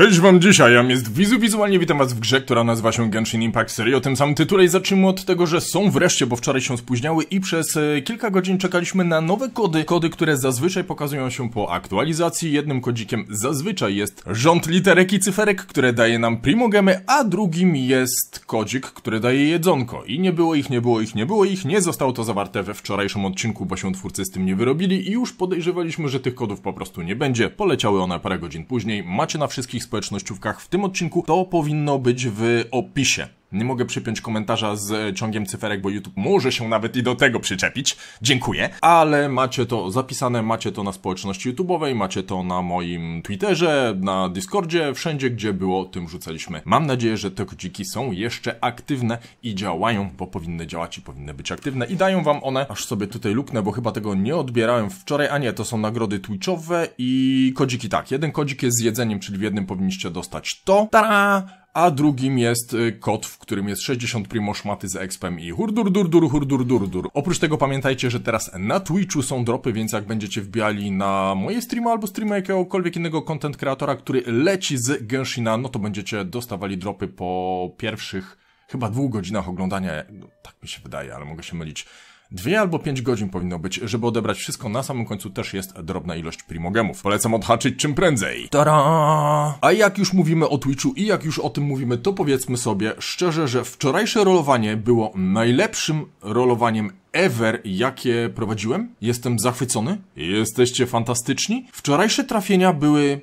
Cześć wam dzisiaj, jam jest Wizu, wizualnie witam was w grze, która nazywa się Genshin Impact Serii o tym samym tytule i zacznijmy od tego, że są wreszcie, bo wczoraj się spóźniały i przez e, kilka godzin czekaliśmy na nowe kody, kody, które zazwyczaj pokazują się po aktualizacji, jednym kodzikiem zazwyczaj jest rząd literek i cyferek, które daje nam primogemy, a drugim jest kodzik, który daje jedzonko i nie było ich, nie było ich, nie było ich, nie zostało to zawarte we wczorajszym odcinku, bo się twórcy z tym nie wyrobili i już podejrzewaliśmy, że tych kodów po prostu nie będzie, poleciały one parę godzin później, macie na wszystkich społecznościówkach w tym odcinku, to powinno być w opisie. Nie mogę przypiąć komentarza z ciągiem cyferek, bo YouTube może się nawet i do tego przyczepić. Dziękuję. Ale macie to zapisane, macie to na społeczności YouTube'owej, macie to na moim Twitterze, na Discordzie, wszędzie gdzie było, tym rzucaliśmy. Mam nadzieję, że te kodziki są jeszcze aktywne i działają, bo powinny działać i powinny być aktywne i dają wam one, aż sobie tutaj luknę, bo chyba tego nie odbierałem wczoraj, a nie, to są nagrody Twitchowe i kodziki tak. Jeden kodzik jest z jedzeniem, czyli w jednym powinniście dostać to. Tara! a drugim jest y, kod, w którym jest 60 szmaty z expem i hurdur, dur hurdur, dur. Oprócz tego pamiętajcie, że teraz na Twitchu są dropy, więc jak będziecie wbijali na moje streamy albo streamy jakiegokolwiek innego content kreatora, który leci z Genshina, no to będziecie dostawali dropy po pierwszych chyba dwóch godzinach oglądania, no, tak mi się wydaje, ale mogę się mylić, Dwie albo pięć godzin powinno być, żeby odebrać wszystko. Na samym końcu też jest drobna ilość primogemów. Polecam odhaczyć czym prędzej. Tada! A jak już mówimy o Twitchu i jak już o tym mówimy, to powiedzmy sobie szczerze, że wczorajsze rolowanie było najlepszym rolowaniem ever, jakie prowadziłem. Jestem zachwycony. Jesteście fantastyczni. Wczorajsze trafienia były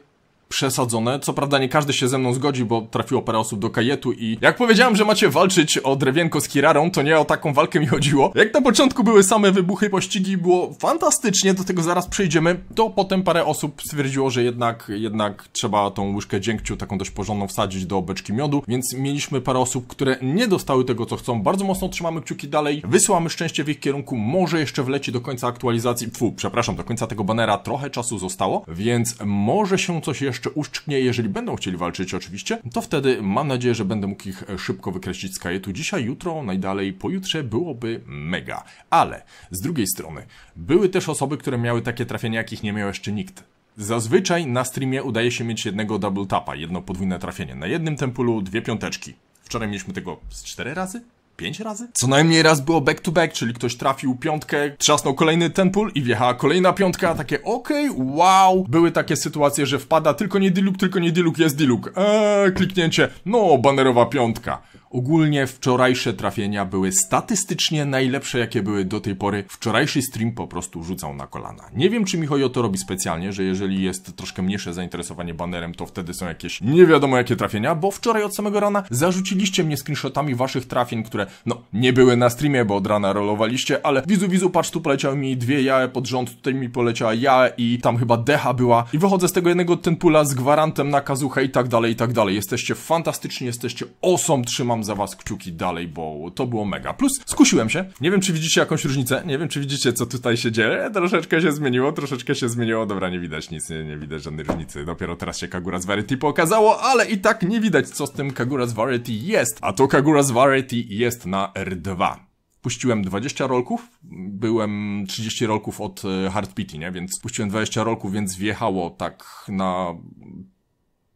przesadzone. Co prawda nie każdy się ze mną zgodzi, bo trafiło parę osób do kajetu i jak powiedziałem, że macie walczyć o drewienko z Kirarą, to nie o taką walkę mi chodziło. Jak na początku były same wybuchy, pościgi, było fantastycznie, do tego zaraz przejdziemy, to potem parę osób stwierdziło, że jednak, jednak trzeba tą łyżkę dziękciu taką dość porządną wsadzić do beczki miodu, więc mieliśmy parę osób, które nie dostały tego, co chcą. Bardzo mocno trzymamy kciuki dalej, wysyłamy szczęście w ich kierunku, może jeszcze wleci do końca aktualizacji, fu, przepraszam, do końca tego banera trochę czasu zostało, więc może się coś jeszcze jeszcze uszczknie, jeżeli będą chcieli walczyć oczywiście, to wtedy mam nadzieję, że będę mógł ich e, szybko wykreślić z kajetu. Dzisiaj, jutro, najdalej, pojutrze byłoby mega. Ale z drugiej strony, były też osoby, które miały takie trafienia, jakich nie miał jeszcze nikt. Zazwyczaj na streamie udaje się mieć jednego double tapa, jedno podwójne trafienie. Na jednym tempulu dwie piąteczki. Wczoraj mieliśmy tego z cztery razy? pięć razy? Co najmniej raz było back to back, czyli ktoś trafił piątkę, trzasnął kolejny ten pól i wjechała kolejna piątka, takie okej, okay, wow. Były takie sytuacje, że wpada tylko nie diluk, tylko nie diluk, jest diluk. Eee, kliknięcie, no, banerowa piątka. Ogólnie wczorajsze trafienia były statystycznie najlepsze, jakie były do tej pory. Wczorajszy stream po prostu rzucał na kolana. Nie wiem, czy Michojo to robi specjalnie, że jeżeli jest troszkę mniejsze zainteresowanie banerem, to wtedy są jakieś nie wiadomo jakie trafienia, bo wczoraj od samego rana zarzuciliście mnie screenshotami waszych trafień, które no nie były na streamie, bo od rana rolowaliście, ale wizu, wizu, patrz, tu poleciały mi dwie ja pod rząd, tutaj mi poleciała ja i tam chyba decha była. I wychodzę z tego jednego ten pula z gwarantem na kazuchę i tak dalej, i tak dalej. Jesteście fantastyczni, jesteście osom, awesome, trzymam za was kciuki dalej, bo to było mega. Plus skusiłem się. Nie wiem, czy widzicie jakąś różnicę. Nie wiem, czy widzicie, co tutaj się dzieje. Troszeczkę się zmieniło, troszeczkę się zmieniło. Dobra, nie widać nic, nie, nie widać żadnej różnicy. Dopiero teraz się Kagura's Variety pokazało, ale i tak nie widać, co z tym Kagura's Variety jest. A to Kagura's Variety jest na R2 puściłem 20 rolków, byłem 30 rolków od e, Hard Pity, nie? Więc puściłem 20 rolków, więc wjechało tak na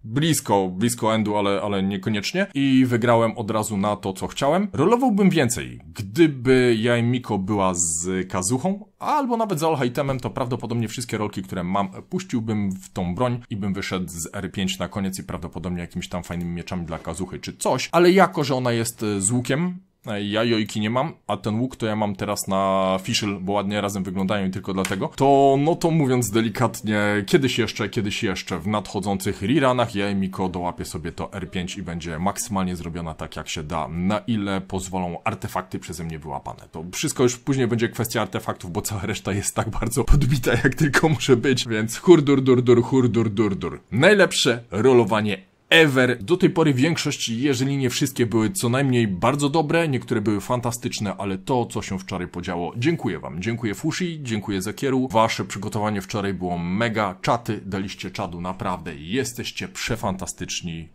blisko, blisko endu, ale, ale niekoniecznie i wygrałem od razu na to, co chciałem. Rolowałbym więcej, gdyby Jajmiko była z Kazuchą, albo nawet z Allhightemem, to prawdopodobnie wszystkie rolki, które mam, puściłbym w tą broń i bym wyszedł z R5 na koniec i prawdopodobnie jakimiś tam fajnymi mieczami dla Kazuchy czy coś, ale jako, że ona jest z łukiem, ja jojki nie mam, a ten łuk to ja mam teraz na fischl, bo ładnie razem wyglądają i tylko dlatego, to no to mówiąc delikatnie, kiedyś jeszcze, kiedyś jeszcze w nadchodzących riranach ja i Miko dołapię sobie to R5 i będzie maksymalnie zrobiona tak jak się da, na ile pozwolą artefakty przeze mnie wyłapane. To wszystko już później będzie kwestia artefaktów, bo cała reszta jest tak bardzo podbita jak tylko może być, więc hurdur dur dur hurdur dur dur. Najlepsze rolowanie ever. Do tej pory większość, jeżeli nie wszystkie, były co najmniej bardzo dobre, niektóre były fantastyczne, ale to, co się wczoraj podziało, dziękuję wam. Dziękuję Fushi, dziękuję Zakieru. Wasze przygotowanie wczoraj było mega. Czaty daliście czadu, naprawdę. Jesteście przefantastyczni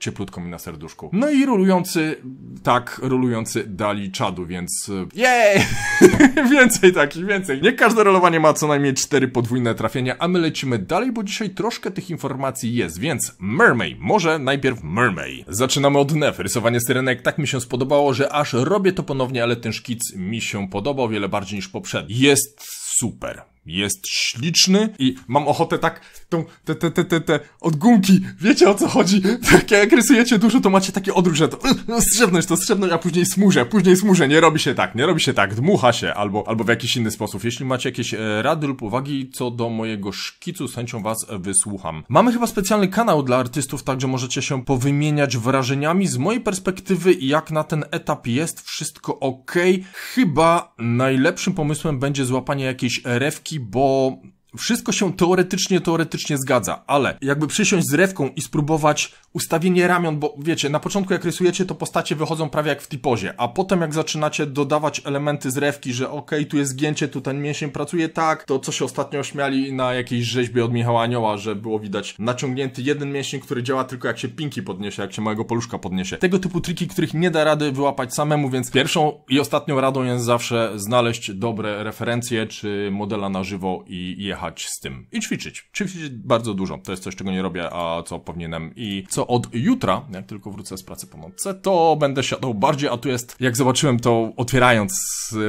cieplutko mi na serduszku. No i rolujący, tak, rolujący dali czadu, więc e, jej! więcej takich, więcej. Nie każde rolowanie ma co najmniej cztery podwójne trafienia, a my lecimy dalej, bo dzisiaj troszkę tych informacji jest, więc Mermaid, może najpierw Mermaid. Zaczynamy od Nef, rysowanie syrenek tak mi się spodobało, że aż robię to ponownie, ale ten szkic mi się podobał wiele bardziej niż poprzedni. Jest super jest śliczny i mam ochotę tak tą, te, te, te, te, te odgumki, wiecie o co chodzi? Tak jak rysujecie dużo, to macie takie odruch, że to no, strzebność, to strzebność, a później smużę później smużę nie robi się tak, nie robi się tak, dmucha się albo, albo w jakiś inny sposób. Jeśli macie jakieś e, rady lub uwagi co do mojego szkicu, z chęcią was wysłucham. Mamy chyba specjalny kanał dla artystów, także możecie się powymieniać wrażeniami. Z mojej perspektywy, jak na ten etap jest wszystko ok. Chyba najlepszym pomysłem będzie złapanie jakiejś rewki bo wszystko się teoretycznie, teoretycznie zgadza, ale jakby przysiąść z rewką i spróbować ustawienie ramion, bo wiecie, na początku jak rysujecie, to postacie wychodzą prawie jak w tipozie, a potem jak zaczynacie dodawać elementy z rewki, że okej, okay, tu jest zgięcie, tu ten mięsień pracuje tak, to co się ostatnio śmiali na jakiejś rzeźbie od Michała Anioła, że było widać naciągnięty jeden mięsień, który działa tylko jak się pinki podniesie, jak się małego poluszka podniesie. Tego typu triki, których nie da rady wyłapać samemu, więc pierwszą i ostatnią radą jest zawsze znaleźć dobre referencje czy modela na żywo i jechać jechać z tym i ćwiczyć. Ćwiczyć bardzo dużo. To jest coś, czego nie robię, a co powinienem. I co od jutra, jak tylko wrócę z pracy po nocy, to będę siadał bardziej, a tu jest, jak zobaczyłem to otwierając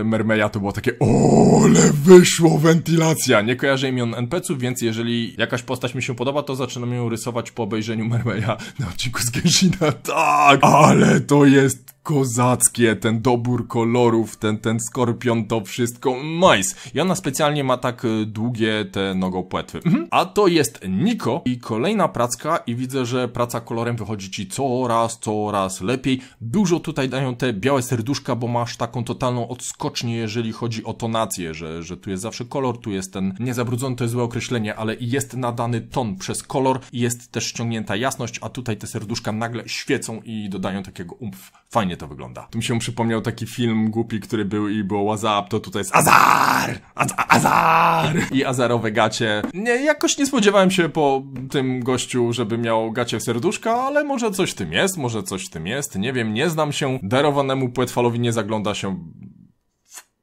Mermeja, to było takie ole wyszło wentylacja. Nie kojarzę imion NPC-ów, więc jeżeli jakaś postać mi się podoba, to zaczynam ją rysować po obejrzeniu Mermeja na odcinku z Genshin'a. Tak, ale to jest kozackie, ten dobór kolorów, ten, ten skorpion, to wszystko, nice. I ona specjalnie ma tak y, długie te nogopłetwy. Mhm. A to jest Niko i kolejna pracka i widzę, że praca kolorem wychodzi ci coraz, coraz lepiej. Dużo tutaj dają te białe serduszka, bo masz taką totalną odskocznię, jeżeli chodzi o tonację, że, że tu jest zawsze kolor, tu jest ten niezabrudzony, to jest złe określenie, ale jest nadany ton przez kolor i jest też ściągnięta jasność, a tutaj te serduszka nagle świecą i dodają takiego umf. Fajnie fajnie to wygląda. Tu mi się przypomniał taki film głupi, który był i było WhatsApp, to tutaj jest Azar! Azar! I azarowe gacie. Nie, jakoś nie spodziewałem się po tym gościu, żeby miał gacie w serduszka, ale może coś w tym jest, może coś w tym jest, nie wiem, nie znam się. Darowanemu płetwalowi nie zagląda się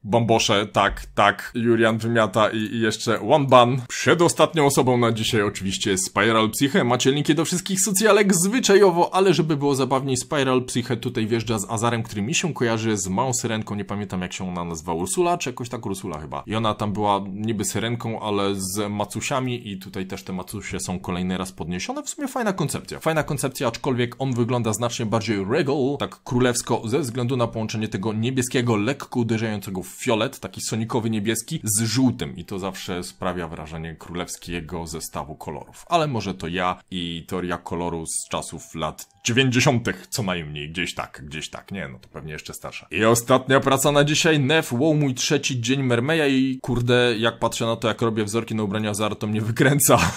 Bombosze, tak, tak, Julian wymiata i, i jeszcze One Ban. Przedostatnią osobą na dzisiaj oczywiście Spiral Psyche. Macie linki do wszystkich socjalek zwyczajowo, ale żeby było zabawniej, Spiral Psyche tutaj wjeżdża z Azarem, który mi się kojarzy z małą syrenką, nie pamiętam jak się ona nazywa, Ursula, czy jakoś tak Ursula chyba. I ona tam była niby syrenką, ale z macusiami i tutaj też te macusie są kolejny raz podniesione. W sumie fajna koncepcja. Fajna koncepcja, aczkolwiek on wygląda znacznie bardziej regal, tak królewsko, ze względu na połączenie tego niebieskiego, lekko uderzającego w fiolet, taki sonikowy niebieski z żółtym i to zawsze sprawia wrażenie królewskiego zestawu kolorów. Ale może to ja i teoria koloru z czasów lat 90. co najmniej, gdzieś tak, gdzieś tak, nie, no to pewnie jeszcze starsza. I ostatnia praca na dzisiaj, Nef, wow, mój trzeci dzień Mermeja i kurde, jak patrzę na to, jak robię wzorki na ubrania Zara, to mnie wykręca.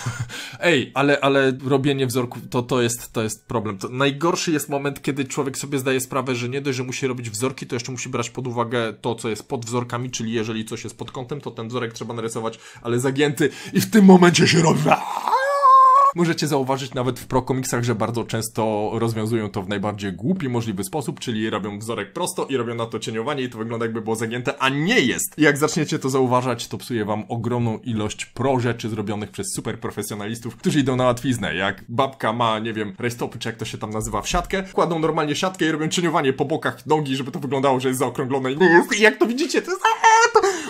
Ej, ale, ale robienie wzorków, to, to jest, to jest problem. To najgorszy jest moment, kiedy człowiek sobie zdaje sprawę, że nie dość, że musi robić wzorki, to jeszcze musi brać pod uwagę to, co jest pod wzorkami, czyli jeżeli coś jest pod kątem, to ten wzorek trzeba narysować, ale zagięty i w tym momencie się robi... Możecie zauważyć nawet w prokomiksach, że bardzo często rozwiązują to w najbardziej głupi możliwy sposób, czyli robią wzorek prosto i robią na to cieniowanie i to wygląda jakby było zagięte, a nie jest. Jak zaczniecie to zauważać, to psuje wam ogromną ilość pro rzeczy zrobionych przez super profesjonalistów, którzy idą na łatwiznę. Jak babka ma, nie wiem, rejstopy, czy jak to się tam nazywa, w siatkę, kładą normalnie siatkę i robią cieniowanie po bokach nogi, żeby to wyglądało, że jest zaokrąglone i I jak to widzicie, to jest...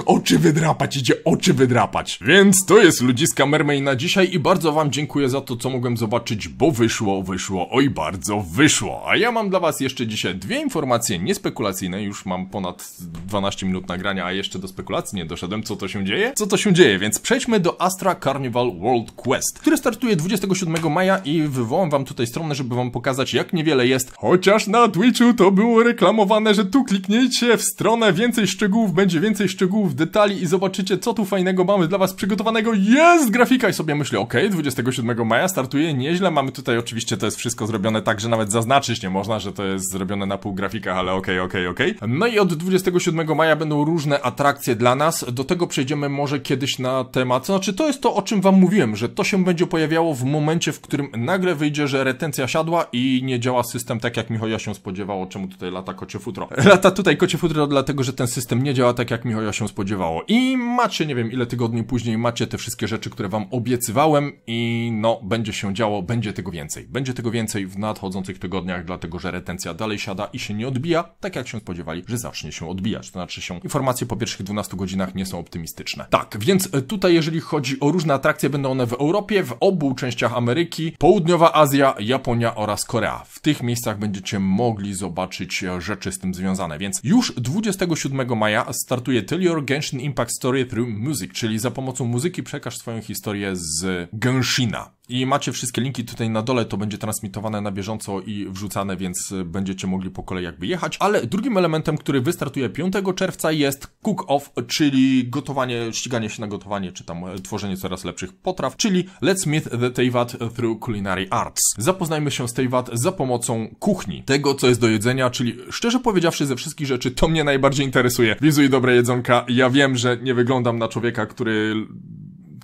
Oczy wydrapać, idzie oczy wydrapać. Więc to jest Ludziska Mermaid na dzisiaj i bardzo wam dziękuję za za to, co mogłem zobaczyć, bo wyszło, wyszło, oj bardzo wyszło. A ja mam dla was jeszcze dzisiaj dwie informacje niespekulacyjne, już mam ponad 12 minut nagrania, a jeszcze do spekulacji nie doszedłem, co to się dzieje? Co to się dzieje, więc przejdźmy do Astra Carnival World Quest, który startuje 27 maja i wywołam wam tutaj stronę, żeby wam pokazać jak niewiele jest, chociaż na Twitchu to było reklamowane, że tu kliknijcie w stronę, więcej szczegółów, będzie więcej szczegółów, detali i zobaczycie co tu fajnego mamy dla was przygotowanego, jest grafika i sobie myślę, ok, 27 maja startuje nieźle. Mamy tutaj oczywiście to jest wszystko zrobione tak, że nawet zaznaczyć nie można, że to jest zrobione na pół grafikach, ale okej, okay, okej, okay, okej. Okay. No i od 27 maja będą różne atrakcje dla nas. Do tego przejdziemy może kiedyś na temat. Znaczy, to jest to, o czym wam mówiłem, że to się będzie pojawiało w momencie, w którym nagle wyjdzie, że retencja siadła i nie działa system tak, jak Michał ja się spodziewało, czemu tutaj lata kocie futro. Lata tutaj kocie futro, dlatego, że ten system nie działa tak, jak Michał ja się spodziewało. I macie, nie wiem, ile tygodni później macie te wszystkie rzeczy, które wam obiecywałem i no, będzie się działo, będzie tego więcej. Będzie tego więcej w nadchodzących tygodniach, dlatego że retencja dalej siada i się nie odbija, tak jak się spodziewali, że zacznie się odbijać. To znaczy się, informacje po pierwszych 12 godzinach nie są optymistyczne. Tak, więc e, tutaj jeżeli chodzi o różne atrakcje, będą one w Europie, w obu częściach Ameryki, Południowa Azja, Japonia oraz Korea. W tych miejscach będziecie mogli zobaczyć e, rzeczy z tym związane, więc już 27 maja startuje Tell Your Genshin Impact Story Through Music, czyli za pomocą muzyki przekaż swoją historię z Genshina. I macie wszystkie linki tutaj na dole, to będzie transmitowane na bieżąco i wrzucane, więc y, będziecie mogli po kolei jakby jechać. Ale drugim elementem, który wystartuje 5 czerwca jest cook off, czyli gotowanie, ściganie się na gotowanie, czy tam e, tworzenie coraz lepszych potraw, czyli Let's Meet the Teyvat Through Culinary Arts. Zapoznajmy się z Teyvat za pomocą kuchni, tego co jest do jedzenia, czyli szczerze powiedziawszy ze wszystkich rzeczy, to mnie najbardziej interesuje. Wizuj dobre jedzonka, ja wiem, że nie wyglądam na człowieka, który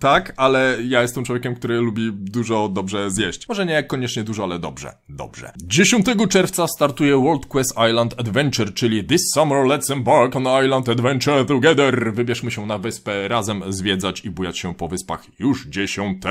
tak, ale ja jestem człowiekiem, który lubi dużo dobrze zjeść. Może nie koniecznie dużo, ale dobrze. Dobrze. 10 czerwca startuje World Quest Island Adventure, czyli This Summer Let's Embark on Island Adventure Together. Wybierzmy się na wyspę, razem zwiedzać i bujać się po wyspach już 10.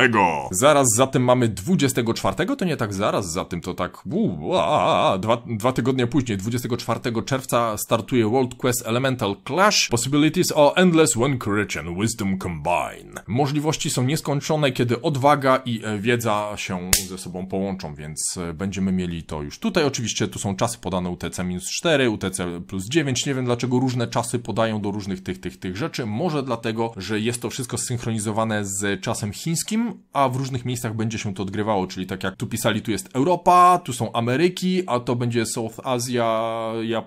Zaraz za tym mamy 24, to nie tak zaraz za tym, to tak uu, a, a, dwa, dwa tygodnie później, 24 czerwca startuje World Quest Elemental Clash Possibilities are Endless When Courage and Wisdom Combine. Możli możliwości są nieskończone, kiedy odwaga i e, wiedza się ze sobą połączą, więc e, będziemy mieli to już tutaj. Oczywiście tu są czasy podane UTC-4, UTC plus 9. Nie wiem dlaczego różne czasy podają do różnych tych, tych, tych rzeczy. Może dlatego, że jest to wszystko zsynchronizowane z czasem chińskim, a w różnych miejscach będzie się to odgrywało, czyli tak jak tu pisali, tu jest Europa, tu są Ameryki, a to będzie South Asia,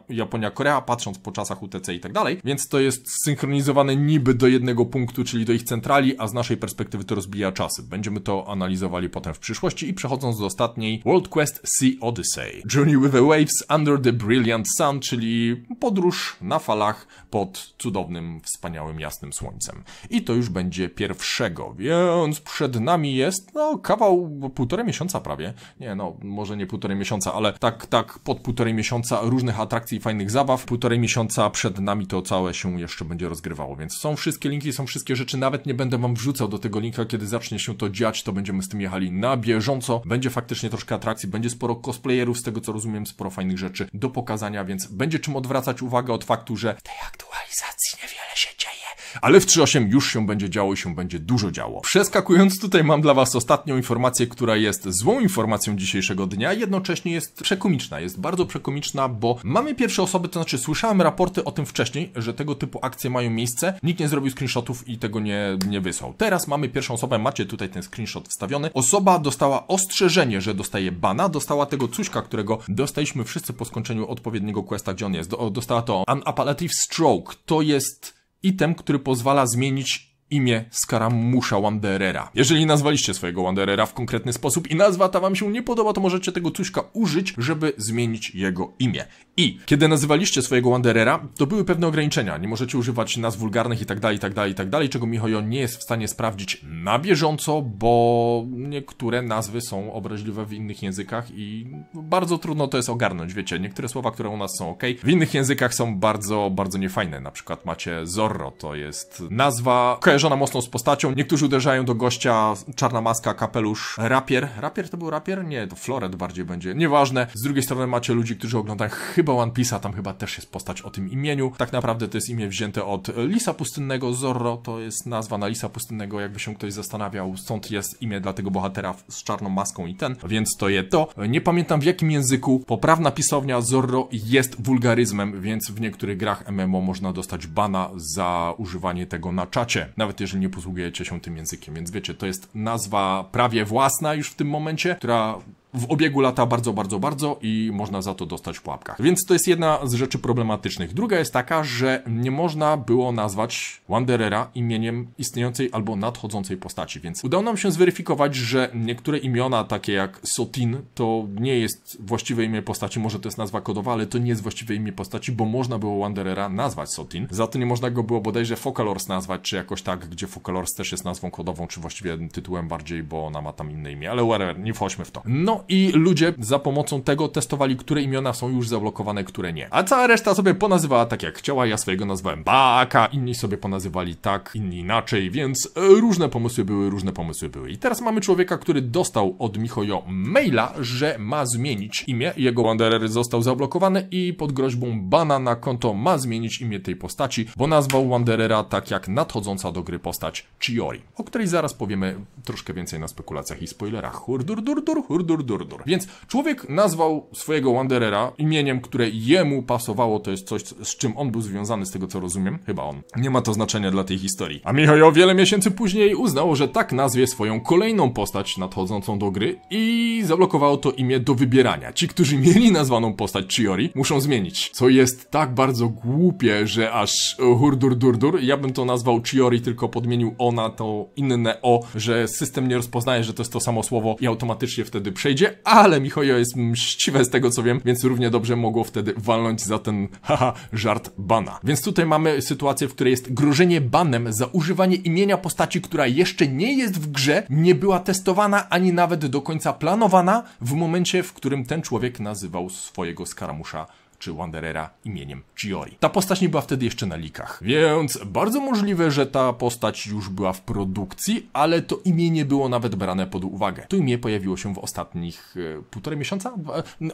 Japonia, Korea, patrząc po czasach UTC i tak dalej, więc to jest zsynchronizowane niby do jednego punktu, czyli do ich centrali, a z naszej perspektywy to rozbija czasy. Będziemy to analizowali potem w przyszłości i przechodząc do ostatniej, World Quest Sea Odyssey. Journey with the Waves Under the Brilliant Sun, czyli podróż na falach pod cudownym, wspaniałym, jasnym słońcem. I to już będzie pierwszego, więc przed nami jest, no, kawał, półtorej miesiąca prawie. Nie, no, może nie półtorej miesiąca, ale tak, tak, pod półtorej miesiąca różnych atrakcji i fajnych zabaw. Półtorej miesiąca przed nami to całe się jeszcze będzie rozgrywało, więc są wszystkie linki, są wszystkie rzeczy, nawet nie będę wam wrzucał do tego linka, kiedy zacznie się to dziać, to będziemy z tym jechali na bieżąco. Będzie faktycznie troszkę atrakcji, będzie sporo cosplayerów, z tego co rozumiem, sporo fajnych rzeczy do pokazania, więc będzie czym odwracać uwagę od faktu, że w tej aktualizacji niewiele się dzieje ale w 3.8 już się będzie działo i się będzie dużo działo. Przeskakując tutaj mam dla Was ostatnią informację, która jest złą informacją dzisiejszego dnia, jednocześnie jest przekomiczna, jest bardzo przekomiczna, bo mamy pierwsze osoby, to znaczy słyszałem raporty o tym wcześniej, że tego typu akcje mają miejsce, nikt nie zrobił screenshotów i tego nie, nie wysłał. Teraz mamy pierwszą osobę, macie tutaj ten screenshot wstawiony. Osoba dostała ostrzeżenie, że dostaje bana, dostała tego cuśka, którego dostaliśmy wszyscy po skończeniu odpowiedniego questa, gdzie on jest. Dostała to An Appellative Stroke. To jest item, który pozwala zmienić imię Skaramusza Wanderera. Jeżeli nazwaliście swojego Wanderera w konkretny sposób i nazwa ta wam się nie podoba, to możecie tego cuśka użyć, żeby zmienić jego imię. I kiedy nazywaliście swojego Wanderera, to były pewne ograniczenia. Nie możecie używać nazw wulgarnych itd., itd., itd., czego Mihojo nie jest w stanie sprawdzić na bieżąco, bo niektóre nazwy są obraźliwe w innych językach i no, bardzo trudno to jest ogarnąć. Wiecie, niektóre słowa, które u nas są ok, w innych językach są bardzo, bardzo niefajne. Na przykład macie Zorro, to jest nazwa kojarzona uderzona mocno z postacią, niektórzy uderzają do gościa czarna maska, kapelusz, rapier. Rapier to był rapier? Nie, to floret bardziej będzie. Nieważne. Z drugiej strony macie ludzi, którzy oglądają chyba One Piece'a, tam chyba też jest postać o tym imieniu. Tak naprawdę to jest imię wzięte od Lisa Pustynnego, Zorro to jest nazwa na Lisa Pustynnego, jakby się ktoś zastanawiał, stąd jest imię dla tego bohatera z czarną maską i ten, więc to je to. Nie pamiętam w jakim języku, poprawna pisownia Zorro jest wulgaryzmem, więc w niektórych grach MMO można dostać bana za używanie tego na czacie nawet jeżeli nie posługujecie się tym językiem. Więc wiecie, to jest nazwa prawie własna już w tym momencie, która w obiegu lata bardzo, bardzo, bardzo i można za to dostać w pułapkach. Więc to jest jedna z rzeczy problematycznych. Druga jest taka, że nie można było nazwać Wanderera imieniem istniejącej albo nadchodzącej postaci, więc udało nam się zweryfikować, że niektóre imiona, takie jak Sotin, to nie jest właściwe imię postaci, może to jest nazwa kodowa, ale to nie jest właściwe imię postaci, bo można było Wanderera nazwać Sotin, za to nie można go było bodajże Focalors nazwać, czy jakoś tak, gdzie Focalors też jest nazwą kodową, czy właściwie tytułem bardziej, bo ona ma tam inne imię, ale whatever, nie wchodźmy w to. No i ludzie za pomocą tego testowali, które imiona są już zablokowane, które nie. A cała reszta sobie ponazywała tak jak chciała, ja swojego nazwałem Baka, inni sobie ponazywali tak, inni inaczej, więc różne pomysły były, różne pomysły były. I teraz mamy człowieka, który dostał od Michojo maila, że ma zmienić imię, jego Wanderer został zablokowany i pod groźbą bana na konto ma zmienić imię tej postaci, bo nazwał Wanderera tak jak nadchodząca do gry postać Chiori, o której zaraz powiemy troszkę więcej na spekulacjach i spoilerach. Hurdur, dur, dur, hurdur, dur. Durdur. Więc człowiek nazwał swojego Wanderera imieniem, które jemu pasowało, to jest coś, z czym on był związany, z tego co rozumiem. Chyba on. Nie ma to znaczenia dla tej historii. A Michał wiele miesięcy później uznał, że tak nazwie swoją kolejną postać nadchodzącą do gry i zablokowało to imię do wybierania. Ci, którzy mieli nazwaną postać Chiori, muszą zmienić, co jest tak bardzo głupie, że aż hurdur durdur. Ja bym to nazwał Chiori, tylko podmienił ona to inne o, że system nie rozpoznaje, że to jest to samo słowo i automatycznie wtedy przejdzie ludzie, ale Michojo jest mściwe z tego co wiem, więc równie dobrze mogło wtedy walnąć za ten haha żart bana. Więc tutaj mamy sytuację, w której jest grożenie banem za używanie imienia postaci, która jeszcze nie jest w grze, nie była testowana ani nawet do końca planowana w momencie, w którym ten człowiek nazywał swojego skaramusza czy Wanderera imieniem Chiori. Ta postać nie była wtedy jeszcze na likach, więc bardzo możliwe, że ta postać już była w produkcji, ale to imię nie było nawet brane pod uwagę. To imię pojawiło się w ostatnich e, półtorej miesiąca?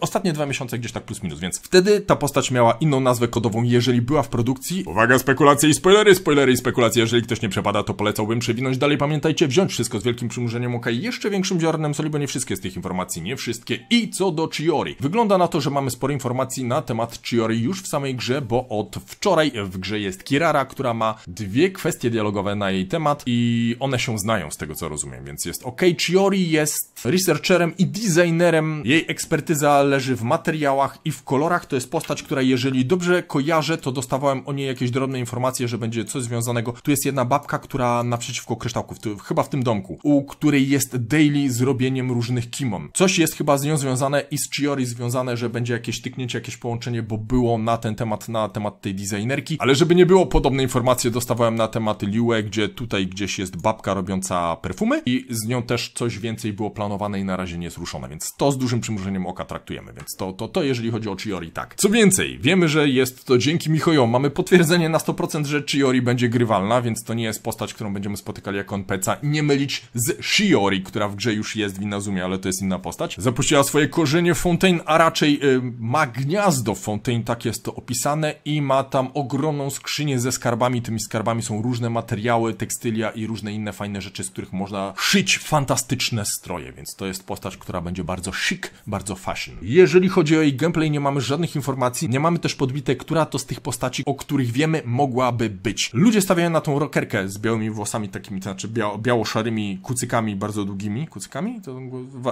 ostatnie dwa miesiące gdzieś tak plus minus, więc wtedy ta postać miała inną nazwę kodową, jeżeli była w produkcji. Uwaga, spekulacje i spoilery, spoilery i spekulacje, jeżeli ktoś nie przepada, to polecałbym przewinąć dalej. Pamiętajcie, wziąć wszystko z wielkim przymurzeniem oka i jeszcze większym ziarnem soli, bo nie wszystkie z tych informacji, nie wszystkie. I co do Chiori. Wygląda na to, że mamy sporo informacji na temat temat Chiori już w samej grze, bo od wczoraj w grze jest Kirara, która ma dwie kwestie dialogowe na jej temat i one się znają z tego co rozumiem, więc jest ok. Chiori jest researcherem i designerem, jej ekspertyza leży w materiałach i w kolorach, to jest postać, która jeżeli dobrze kojarzę, to dostawałem o niej jakieś drobne informacje, że będzie coś związanego. Tu jest jedna babka, która naprzeciwko kryształków, tu, chyba w tym domku, u której jest daily z robieniem różnych kimon. Coś jest chyba z nią związane i z Chiori związane, że będzie jakieś tyknięcie, jakieś połączenie bo było na ten temat, na temat tej designerki, ale żeby nie było, podobne informacje dostawałem na temat Liue, gdzie tutaj gdzieś jest babka robiąca perfumy i z nią też coś więcej było planowane i na razie nie zruszone, więc to z dużym przymrużeniem oka traktujemy, więc to, to, to jeżeli chodzi o Chiori, tak. Co więcej, wiemy, że jest to dzięki Michojo, mamy potwierdzenie na 100%, że Chiori będzie grywalna, więc to nie jest postać, którą będziemy spotykali jako i nie mylić z Shiori, która w grze już jest w Inazumie, ale to jest inna postać. Zapuściła swoje korzenie Fontaine, a raczej yy, ma gniazdo Fontaine, tak jest to opisane i ma tam ogromną skrzynię ze skarbami. Tymi skarbami są różne materiały, tekstylia i różne inne fajne rzeczy, z których można szyć fantastyczne stroje, więc to jest postać, która będzie bardzo chic, bardzo fashion. Jeżeli chodzi o jej gameplay, nie mamy żadnych informacji, nie mamy też podbite, która to z tych postaci, o których wiemy, mogłaby być. Ludzie stawiają na tą rockerkę z białymi włosami, takimi, to znaczy biało-szarymi kucykami, bardzo długimi kucykami? To,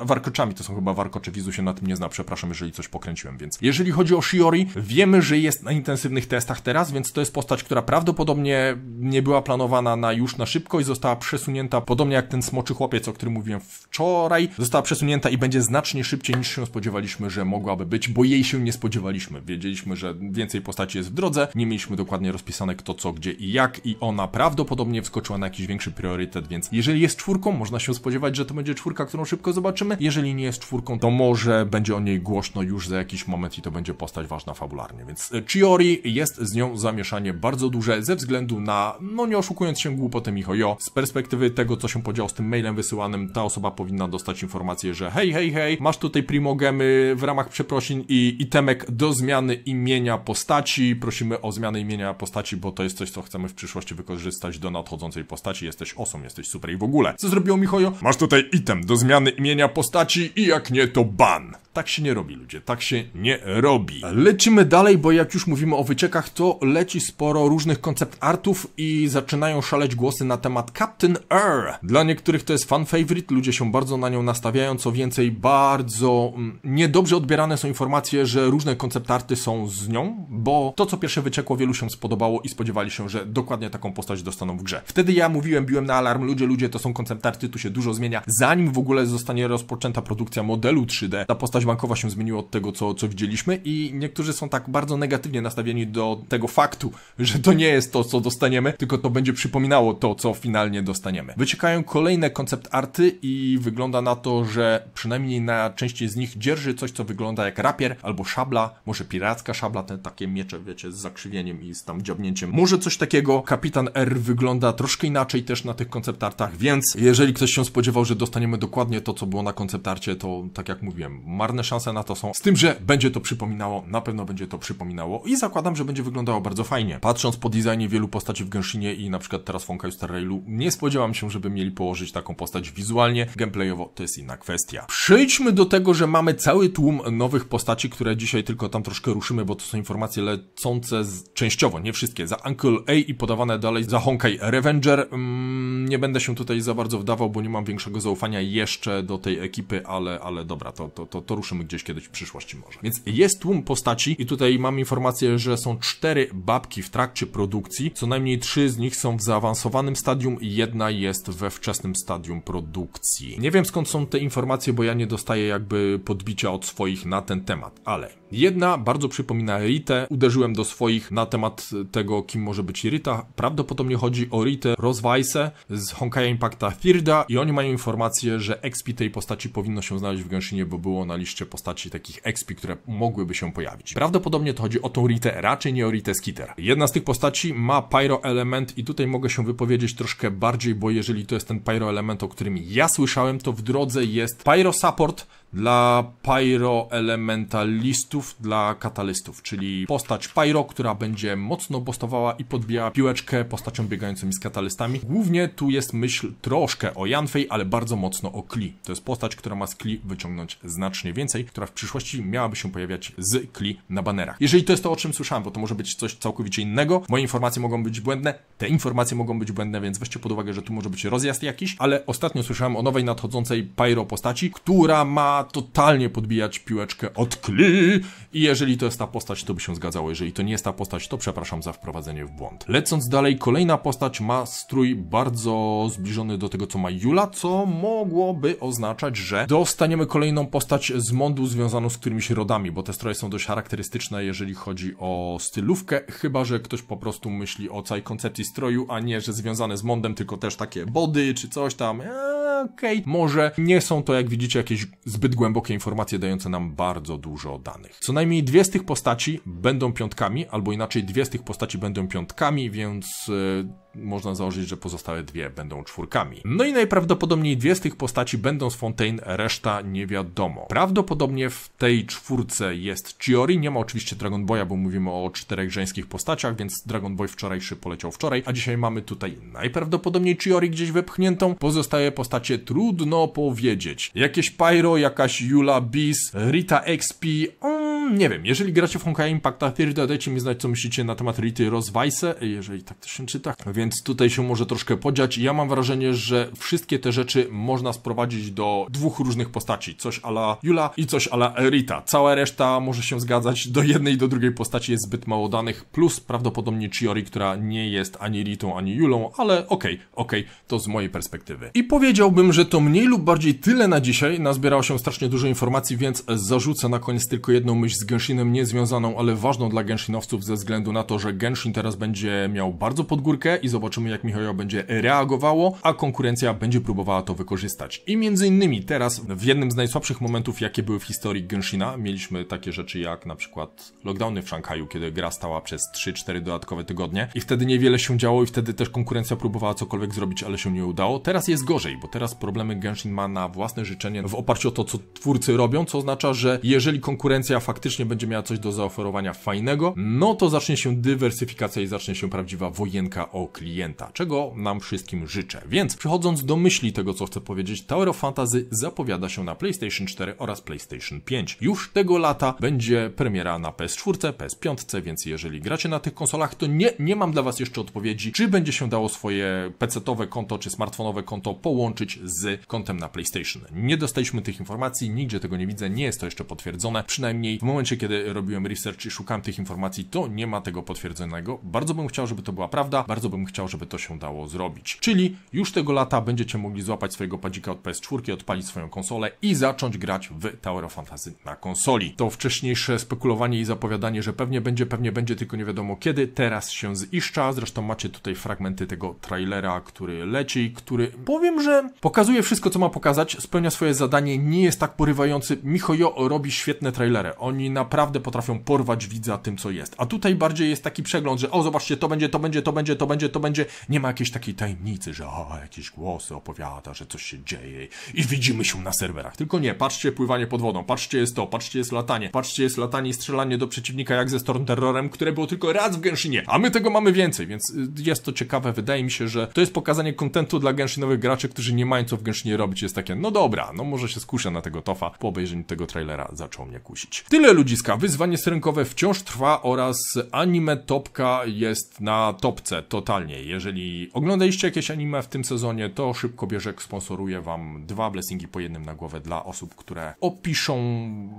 warkoczami, to są chyba warkocze, wizu się na tym nie zna, przepraszam, jeżeli coś pokręciłem, więc jeżeli chodzi o Shiori wiemy, że jest na intensywnych testach teraz, więc to jest postać, która prawdopodobnie nie była planowana na już na szybko i została przesunięta, podobnie jak ten smoczy chłopiec, o którym mówiłem wczoraj, została przesunięta i będzie znacznie szybciej niż się spodziewaliśmy, że mogłaby być, bo jej się nie spodziewaliśmy. Wiedzieliśmy, że więcej postaci jest w drodze, nie mieliśmy dokładnie rozpisane kto, co, gdzie i jak i ona prawdopodobnie wskoczyła na jakiś większy priorytet, więc jeżeli jest czwórką, można się spodziewać, że to będzie czwórka, którą szybko zobaczymy. Jeżeli nie jest czwórką, to może będzie o niej głośno już za jakiś moment i to będzie postać postać ważna fabularnie, więc e, Chiori jest z nią zamieszanie bardzo duże ze względu na, no nie oszukując się i Mihojo, z perspektywy tego, co się podziało z tym mailem wysyłanym, ta osoba powinna dostać informację, że hej, hej, hej, masz tutaj primogemy w ramach przeprosin i itemek do zmiany imienia postaci, prosimy o zmianę imienia postaci, bo to jest coś, co chcemy w przyszłości wykorzystać do nadchodzącej postaci, jesteś osą, jesteś super i w ogóle. Co zrobiło Mihojo? Masz tutaj item do zmiany imienia postaci i jak nie, to ban. Tak się nie robi, ludzie, tak się nie robi. Lecimy dalej, bo jak już mówimy o wyciekach, to leci sporo różnych koncept artów i zaczynają szaleć głosy na temat Captain Air. Dla niektórych to jest fan favorite, ludzie się bardzo na nią nastawiają, co więcej, bardzo mm, niedobrze odbierane są informacje, że różne koncept arty są z nią, bo to, co pierwsze wyciekło, wielu się spodobało i spodziewali się, że dokładnie taką postać dostaną w grze. Wtedy ja mówiłem, biłem na alarm, ludzie, ludzie, to są koncept arty, tu się dużo zmienia. Zanim w ogóle zostanie rozpoczęta produkcja modelu 3D, ta postać bankowa się zmieniła od tego, co, co widzieliśmy i niektórzy są tak bardzo negatywnie nastawieni do tego faktu, że to nie jest to, co dostaniemy, tylko to będzie przypominało to, co finalnie dostaniemy. Wyciekają kolejne koncept arty i wygląda na to, że przynajmniej na części z nich dzierży coś, co wygląda jak rapier albo szabla, może piracka szabla, te takie miecze, wiecie, z zakrzywieniem i z tam dziobnięciem, Może coś takiego. Kapitan R wygląda troszkę inaczej też na tych konceptartach, więc jeżeli ktoś się spodziewał, że dostaniemy dokładnie to, co było na konceptarcie, to tak jak mówiłem, marne pewne szanse na to są. Z tym, że będzie to przypominało, na pewno będzie to przypominało i zakładam, że będzie wyglądało bardzo fajnie. Patrząc po designie wielu postaci w Genshinie i na przykład teraz Fonka Star Railu, nie spodziewam się, żeby mieli położyć taką postać wizualnie. Gameplayowo to jest inna kwestia. Przejdźmy do tego, że mamy cały tłum nowych postaci, które dzisiaj tylko tam troszkę ruszymy, bo to są informacje lecące z, częściowo, nie wszystkie, za Uncle A i podawane dalej za Honkai Revenger. Mm, nie będę się tutaj za bardzo wdawał, bo nie mam większego zaufania jeszcze do tej ekipy, ale, ale dobra, to, to, to, to ruszymy gdzieś kiedyś w przyszłości może. Więc jest tłum postaci i tutaj mam informację, że są cztery babki w trakcie produkcji, co najmniej trzy z nich są w zaawansowanym stadium i jedna jest we wczesnym stadium produkcji. Nie wiem skąd są te informacje, bo ja nie dostaję jakby podbicia od swoich na ten temat, ale Jedna bardzo przypomina Ritę. Uderzyłem do swoich na temat tego, kim może być Rita. Prawdopodobnie chodzi o Ritę Rozweise z Honkai Impacta Thirda i oni mają informację, że expi tej postaci powinno się znaleźć w Genshinie, bo było na liście postaci takich expi, które mogłyby się pojawić. Prawdopodobnie to chodzi o tą Ritę, raczej nie o Ritę Skitter. Jedna z tych postaci ma pyro element i tutaj mogę się wypowiedzieć troszkę bardziej, bo jeżeli to jest ten pyro element, o którym ja słyszałem, to w drodze jest pyro support, dla pyroelementalistów, dla katalistów, czyli postać pyro, która będzie mocno bostowała i podbijała piłeczkę postacią biegającymi z katalistami. Głównie tu jest myśl troszkę o Janfej, ale bardzo mocno o Kli. To jest postać, która ma z Kli wyciągnąć znacznie więcej, która w przyszłości miałaby się pojawiać z Kli na banerach. Jeżeli to jest to, o czym słyszałem, bo to może być coś całkowicie innego, moje informacje mogą być błędne, te informacje mogą być błędne, więc weźcie pod uwagę, że tu może być rozjazd jakiś, ale ostatnio słyszałem o nowej nadchodzącej pyro postaci, która ma totalnie podbijać piłeczkę od kli i jeżeli to jest ta postać, to by się zgadzało. Jeżeli to nie jest ta postać, to przepraszam za wprowadzenie w błąd. Lecąc dalej, kolejna postać ma strój bardzo zbliżony do tego, co ma Jula, co mogłoby oznaczać, że dostaniemy kolejną postać z Mondu związaną z którymiś rodami, bo te stroje są dość charakterystyczne, jeżeli chodzi o stylówkę, chyba, że ktoś po prostu myśli o całej koncepcji stroju, a nie, że związane z Mondem, tylko też takie body czy coś tam. Eee okej, okay. może nie są to, jak widzicie, jakieś zbyt głębokie informacje dające nam bardzo dużo danych. Co najmniej dwie z tych postaci będą piątkami, albo inaczej dwie z tych postaci będą piątkami, więc... Yy można założyć, że pozostałe dwie będą czwórkami. No i najprawdopodobniej dwie z tych postaci będą z Fontaine, reszta nie wiadomo. Prawdopodobnie w tej czwórce jest Chiori, nie ma oczywiście Dragon Boya, bo mówimy o czterech żeńskich postaciach, więc Dragon Boy wczorajszy poleciał wczoraj, a dzisiaj mamy tutaj najprawdopodobniej Chiori gdzieś wepchniętą, pozostałe postaci trudno powiedzieć. Jakieś Pyro, jakaś Yula Bis, Rita XP, mm, nie wiem, jeżeli gracie w Honkai Impacta to dajcie mi znać, co myślicie na temat Rity Rozwajse, jeżeli tak to się czyta, więc tutaj się może troszkę podziać. Ja mam wrażenie, że wszystkie te rzeczy można sprowadzić do dwóch różnych postaci, coś ala Jula i coś ala Rita. Cała reszta może się zgadzać do jednej i do drugiej postaci, jest zbyt mało danych, plus prawdopodobnie Chiori, która nie jest ani Ritą, ani Julą, ale okej, okay, okej, okay, to z mojej perspektywy. I powiedziałbym, że to mniej lub bardziej tyle na dzisiaj, nazbierało się strasznie dużo informacji, więc zarzucę na koniec tylko jedną myśl z Genshinem niezwiązaną, ale ważną dla Genshinowców ze względu na to, że Genshin teraz będzie miał bardzo podgórkę i zobaczymy jak Mihoyo będzie reagowało, a konkurencja będzie próbowała to wykorzystać. I między innymi teraz w jednym z najsłabszych momentów, jakie były w historii Genshina, mieliśmy takie rzeczy jak na przykład lockdowny w Szanghaju, kiedy gra stała przez 3-4 dodatkowe tygodnie i wtedy niewiele się działo i wtedy też konkurencja próbowała cokolwiek zrobić, ale się nie udało. Teraz jest gorzej, bo teraz problemy Genshin ma na własne życzenie w oparciu o to, co twórcy robią, co oznacza, że jeżeli konkurencja faktycznie faktycznie będzie miała coś do zaoferowania fajnego, no to zacznie się dywersyfikacja i zacznie się prawdziwa wojenka o klienta, czego nam wszystkim życzę. Więc przechodząc do myśli tego, co chcę powiedzieć, Tower of Fantasy zapowiada się na PlayStation 4 oraz PlayStation 5. Już tego lata będzie premiera na PS4, PS5, więc jeżeli gracie na tych konsolach, to nie, nie mam dla Was jeszcze odpowiedzi, czy będzie się dało swoje PC-owe konto czy smartfonowe konto połączyć z kontem na PlayStation. Nie dostaliśmy tych informacji, nigdzie tego nie widzę, nie jest to jeszcze potwierdzone, przynajmniej w momencie, momencie, kiedy robiłem research i szukałem tych informacji, to nie ma tego potwierdzonego. Bardzo bym chciał, żeby to była prawda, bardzo bym chciał, żeby to się dało zrobić. Czyli już tego lata będziecie mogli złapać swojego padzika od PS4, odpalić swoją konsolę i zacząć grać w Tower of Fantasy na konsoli. To wcześniejsze spekulowanie i zapowiadanie, że pewnie będzie, pewnie będzie, tylko nie wiadomo kiedy, teraz się ziszcza. Zresztą macie tutaj fragmenty tego trailera, który leci, który powiem, że pokazuje wszystko, co ma pokazać, spełnia swoje zadanie, nie jest tak porywający. Michojo robi świetne trailery. On oni naprawdę potrafią porwać widza tym, co jest. A tutaj bardziej jest taki przegląd, że o, zobaczcie, to będzie, to będzie, to będzie, to będzie, to będzie. Nie ma jakiejś takiej tajemnicy, że o, jakieś głosy opowiada, że coś się dzieje i widzimy się na serwerach. Tylko nie, patrzcie pływanie pod wodą, patrzcie jest to, patrzcie jest latanie, patrzcie jest latanie i strzelanie do przeciwnika jak ze Storm Terrorem, które było tylko raz w Genshinie, a my tego mamy więcej, więc y, jest to ciekawe. Wydaje mi się, że to jest pokazanie kontentu dla Genshinowych graczy, którzy nie mają co w Genshinie robić. Jest takie, no dobra, no może się skuszę na tego tofa. Po obejrzeniu tego trailera zaczął mnie kusić. Tyle Tyle ludziska. Wyzwanie syrenkowe wciąż trwa oraz anime topka jest na topce totalnie. Jeżeli oglądaliście jakieś anime w tym sezonie, to szybko bierzek sponsoruje wam dwa blessingi po jednym na głowę dla osób, które opiszą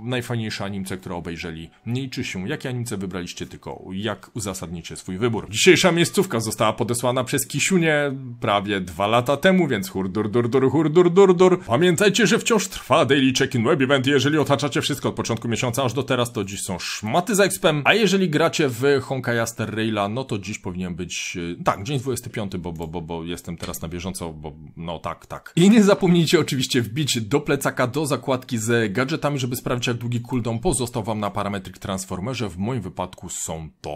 najfajniejsze animce, które obejrzeli. Nie liczy się, jakie animce wybraliście, tylko jak uzasadnicie swój wybór. Dzisiejsza miejscówka została podesłana przez Kisiunię prawie dwa lata temu, więc hurdur, dur, dur, hurdur, dur, dur. Pamiętajcie, że wciąż trwa Daily Check-in Web Event jeżeli otaczacie wszystko od początku miesiąca aż do to teraz, to dziś są szmaty za ekspem, A jeżeli gracie w Honkai Aster Raila, no to dziś powinien być, y, tak, dzień 25, bo, bo, bo, bo jestem teraz na bieżąco, bo no tak, tak. I nie zapomnijcie oczywiście wbić do plecaka, do zakładki z gadżetami, żeby sprawdzić jak długi cooldown pozostał wam na parametryk Transformerze. W moim wypadku są to...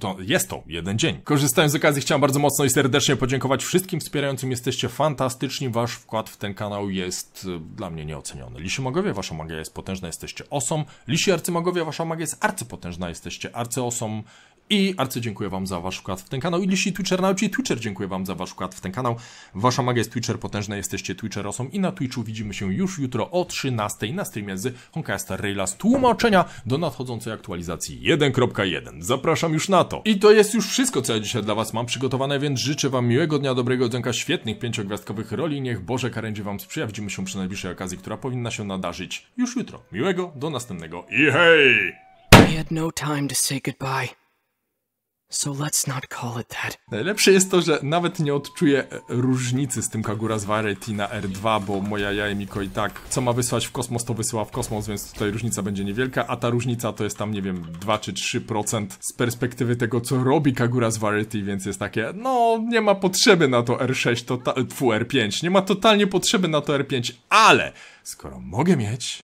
to jest to jeden dzień. Korzystając z okazji chciałem bardzo mocno i serdecznie podziękować wszystkim wspierającym. Jesteście fantastyczni. Wasz wkład w ten kanał jest y, dla mnie nieoceniony. Lisi Magowie, wasza magia jest potężna. Jesteście osobą są lisi arcymagowie, wasza magia jest arcypotężna, jesteście arcyosą i Arcy, dziękuję Wam za Wasz wkład w ten kanał. I Twitcher Twitchernauci i Twitcher, dziękuję Wam za Wasz wkład w ten kanał. Wasza magia jest Twitcher potężna, jesteście Twitcherosą i na Twitchu widzimy się już jutro o 13 na streamie z Honkai Star z tłumaczenia do nadchodzącej aktualizacji 1.1. Zapraszam już na to. I to jest już wszystko, co ja dzisiaj dla Was mam przygotowane, więc życzę Wam miłego dnia, dobrego dnia, świetnych pięciogwiazdkowych roli. Niech Boże karędzie Wam sprzyja. Widzimy się przy najbliższej okazji, która powinna się nadarzyć już jutro. Miłego, do następnego i hej! I had no time to say goodbye. So let's not call it that. Najlepsze jest to, że nawet nie odczuję różnicy z tym Kagura z Variety na R2, bo moja Jaemiko i tak co ma wysłać w kosmos, to wysyła w kosmos, więc tutaj różnica będzie niewielka, a ta różnica to jest tam, nie wiem, 2 czy 3% z perspektywy tego, co robi Kagura z Variety, więc jest takie, no, nie ma potrzeby na to R6, to, R5, nie ma totalnie potrzeby na to R5, ale skoro mogę mieć